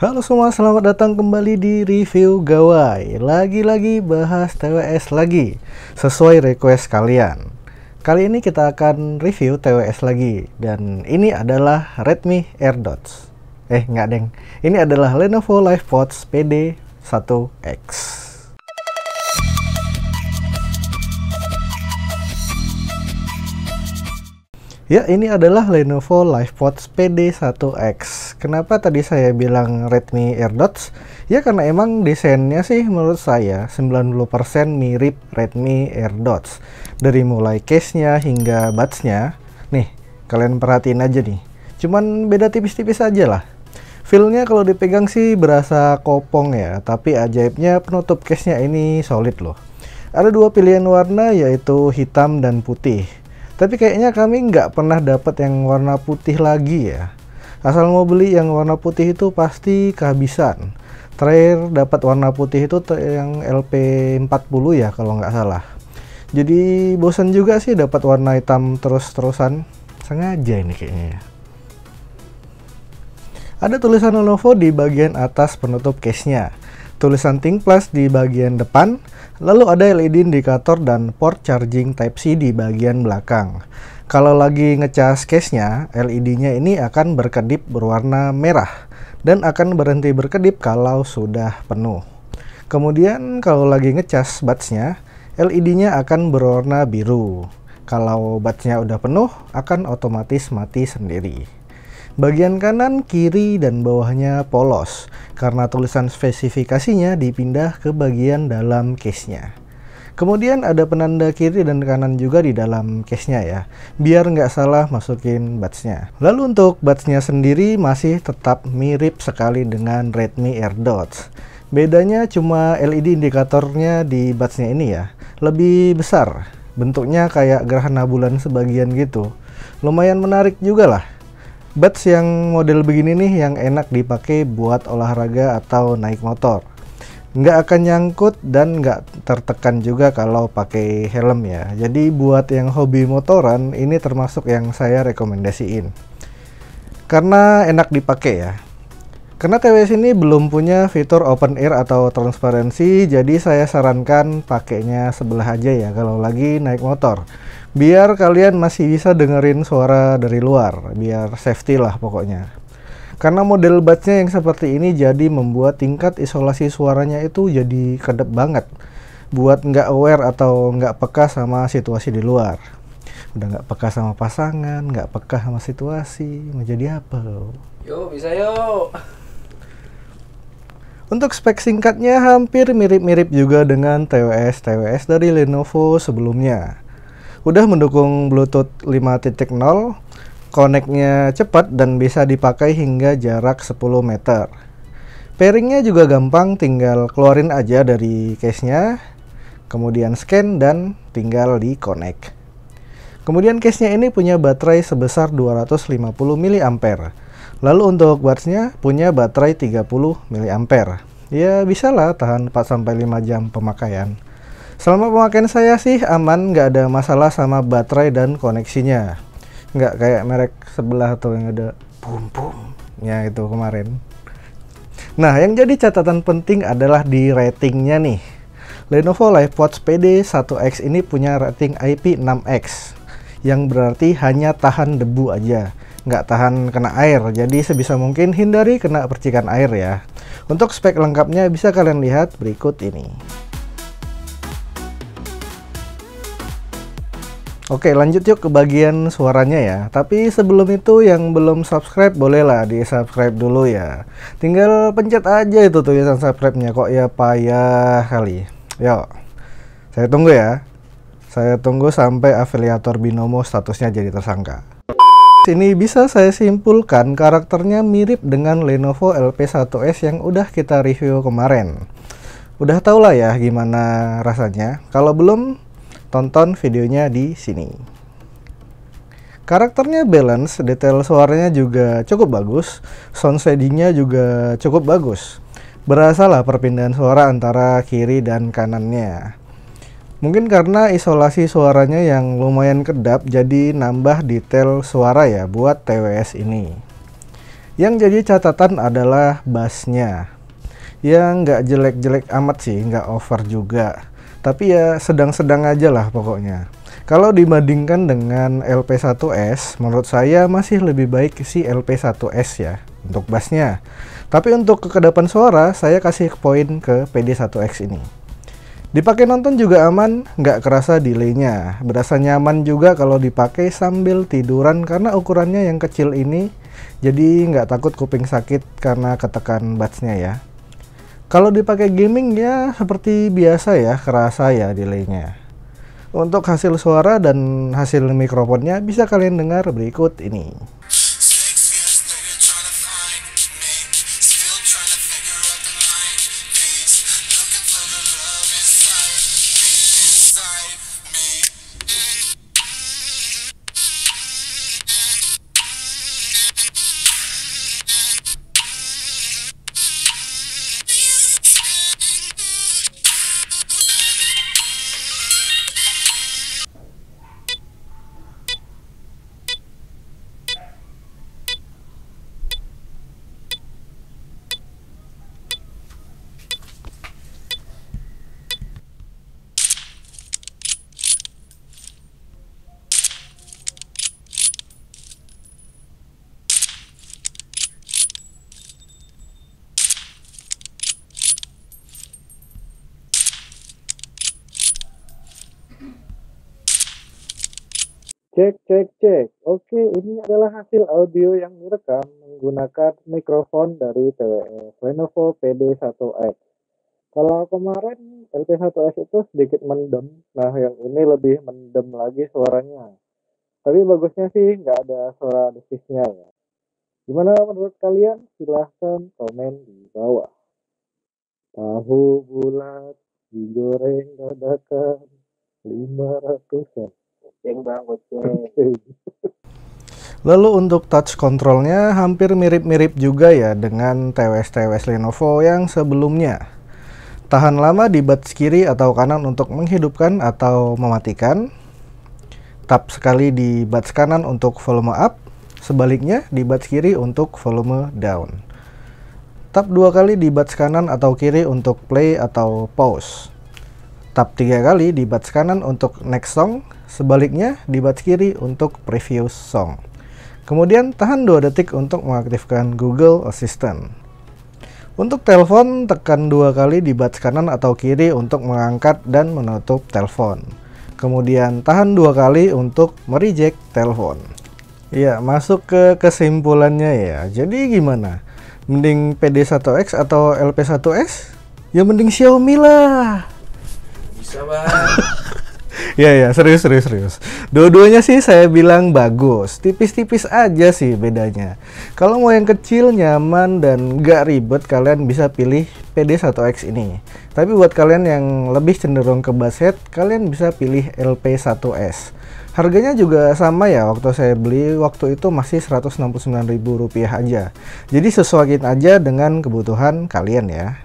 Halo semua, selamat datang kembali di review gawai. Lagi-lagi bahas TWS lagi, sesuai request kalian. Kali ini kita akan review TWS lagi, dan ini adalah Redmi AirDots. Eh, nggak deng. Ini adalah Lenovo LivePods PD1X. Ya, ini adalah Lenovo LivePods PD1X Kenapa tadi saya bilang Redmi AirDots? Ya karena emang desainnya sih menurut saya 90% mirip Redmi AirDots. Dari mulai case-nya hingga buds-nya. Nih, kalian perhatiin aja nih. Cuman beda tipis-tipis aja lah. Feel-nya kalau dipegang sih berasa kopong ya, tapi ajaibnya penutup case-nya ini solid loh. Ada dua pilihan warna yaitu hitam dan putih. Tapi kayaknya kami nggak pernah dapat yang warna putih lagi ya. Asal mau beli yang warna putih itu pasti kehabisan. Terakhir dapat warna putih itu yang LP40 ya kalau nggak salah. Jadi bosan juga sih dapat warna hitam terus-terusan. Sengaja ini kayaknya ya. Ada tulisan Lenovo di bagian atas penutup case-nya tulisan Think Plus di bagian depan, lalu ada LED indikator dan port charging Type-C di bagian belakang. Kalau lagi ngecas case-nya, LED-nya ini akan berkedip berwarna merah dan akan berhenti berkedip kalau sudah penuh. Kemudian kalau lagi ngecas batch-nya, LED-nya akan berwarna biru. Kalau batch-nya udah penuh, akan otomatis mati sendiri. Bagian kanan, kiri, dan bawahnya polos karena tulisan spesifikasinya dipindah ke bagian dalam case-nya. Kemudian ada penanda kiri dan kanan juga di dalam case-nya ya, biar nggak salah masukin buds-nya. Lalu untuk buds-nya sendiri masih tetap mirip sekali dengan Redmi AirDots. Bedanya cuma LED indikatornya di buds-nya ini ya, lebih besar. Bentuknya kayak gerhana bulan sebagian gitu. Lumayan menarik juga lah. Buds yang model begini nih yang enak dipakai buat olahraga atau naik motor nggak akan nyangkut dan nggak tertekan juga kalau pakai helm ya. Jadi buat yang hobi motoran ini termasuk yang saya rekomendasiin. Karena enak dipakai ya. Karena TWS ini belum punya fitur open air atau transparansi, jadi saya sarankan pakainya sebelah aja ya kalau lagi naik motor. Biar kalian masih bisa dengerin suara dari luar, biar safety lah pokoknya. Karena model batnya yang seperti ini jadi membuat tingkat isolasi suaranya itu jadi kedap banget. Buat nggak aware atau nggak peka sama situasi di luar. Udah nggak peka sama pasangan, nggak peka sama situasi, mau jadi apa lo? Yo, bisa yuk. Untuk spek singkatnya hampir mirip-mirip juga dengan TWS-TWS dari Lenovo sebelumnya. Udah mendukung Bluetooth 5.0, Koneknya cepat dan bisa dipakai hingga jarak 10 meter. Pairingnya juga gampang, tinggal keluarin aja dari case-nya, kemudian scan dan tinggal di connect. Kemudian case-nya ini punya baterai sebesar 250 mAh. Lalu untuk watch nya punya baterai 30 mAh. Ya bisalah tahan 4-5 jam pemakaian. Selama pemakaian saya sih aman, nggak ada masalah sama baterai dan koneksinya nggak kayak merek sebelah atau yang ada bum bum ya itu kemarin nah yang jadi catatan penting adalah di ratingnya nih Lenovo LifeWatch PD1X ini punya rating IP6X yang berarti hanya tahan debu aja nggak tahan kena air jadi sebisa mungkin hindari kena percikan air ya untuk spek lengkapnya bisa kalian lihat berikut ini Oke lanjut yuk ke bagian suaranya ya Tapi sebelum itu yang belum subscribe bolehlah di subscribe dulu ya Tinggal pencet aja itu tulisan subscribe-nya kok ya payah kali Yuk Saya tunggu ya Saya tunggu sampai afiliator binomo statusnya jadi tersangka Ini bisa saya simpulkan karakternya mirip dengan Lenovo LP1S yang udah kita review kemarin. Udah tau lah ya gimana rasanya. Kalau belum, Tonton videonya di sini. Karakternya balance, detail suaranya juga cukup bagus, sound settingnya juga cukup bagus. Berasalah perpindahan suara antara kiri dan kanannya. Mungkin karena isolasi suaranya yang lumayan kedap jadi nambah detail suara ya buat TWS ini. Yang jadi catatan adalah bassnya. Yang nggak jelek-jelek amat sih, nggak over juga tapi ya sedang-sedang aja lah pokoknya kalau dibandingkan dengan LP1S menurut saya masih lebih baik si LP1S ya untuk bassnya tapi untuk kekedapan suara saya kasih poin ke PD1X ini Dipakai nonton juga aman, nggak kerasa delaynya. Berasa nyaman juga kalau dipakai sambil tiduran karena ukurannya yang kecil ini. Jadi nggak takut kuping sakit karena ketekan batsnya ya. Kalau dipakai gaming ya seperti biasa ya, kerasa ya delaynya. Untuk hasil suara dan hasil mikrofonnya bisa kalian dengar berikut ini. Cek, cek, cek. Oke, ini adalah hasil audio yang direkam menggunakan mikrofon dari TWS Lenovo PD1X. Kalau kemarin LP1S itu sedikit mendem, nah yang ini lebih mendem lagi suaranya. Tapi bagusnya sih nggak ada suara desisnya ya. Gimana menurut kalian? Silahkan komen di bawah. Tahu bulat digoreng dadakan 500 ratusan. Goceng bang, goceng. Lalu untuk touch controlnya hampir mirip-mirip juga ya dengan TWS-TWS Lenovo yang sebelumnya. Tahan lama di buttons kiri atau kanan untuk menghidupkan atau mematikan. Tap sekali di buttons kanan untuk volume up, sebaliknya di buttons kiri untuk volume down. Tap dua kali di buttons kanan atau kiri untuk play atau pause. Tap tiga kali di buttons kanan untuk next song, Sebaliknya di bat kiri untuk preview song. Kemudian tahan 2 detik untuk mengaktifkan Google Assistant. Untuk telepon, tekan dua kali di bat kanan atau kiri untuk mengangkat dan menutup telepon. Kemudian tahan dua kali untuk mereject telepon. Ya, masuk ke kesimpulannya ya. Jadi gimana? Mending PD1X atau LP1S? Ya mending Xiaomi lah. Bisa, Bang. ya ya serius serius serius dua-duanya sih saya bilang bagus tipis-tipis aja sih bedanya kalau mau yang kecil nyaman dan gak ribet kalian bisa pilih PD1X ini tapi buat kalian yang lebih cenderung ke budget kalian bisa pilih LP1S Harganya juga sama ya waktu saya beli waktu itu masih Rp169.000 aja. Jadi sesuaikan aja dengan kebutuhan kalian ya.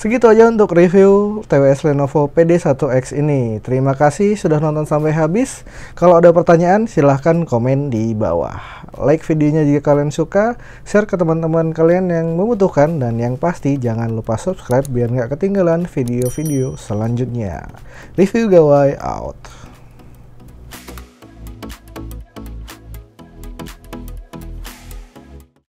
Segitu aja untuk review TWS Lenovo PD1X ini. Terima kasih sudah nonton sampai habis. Kalau ada pertanyaan silahkan komen di bawah. Like videonya jika kalian suka, share ke teman-teman kalian yang membutuhkan, dan yang pasti jangan lupa subscribe biar nggak ketinggalan video-video selanjutnya. Review Gawai out.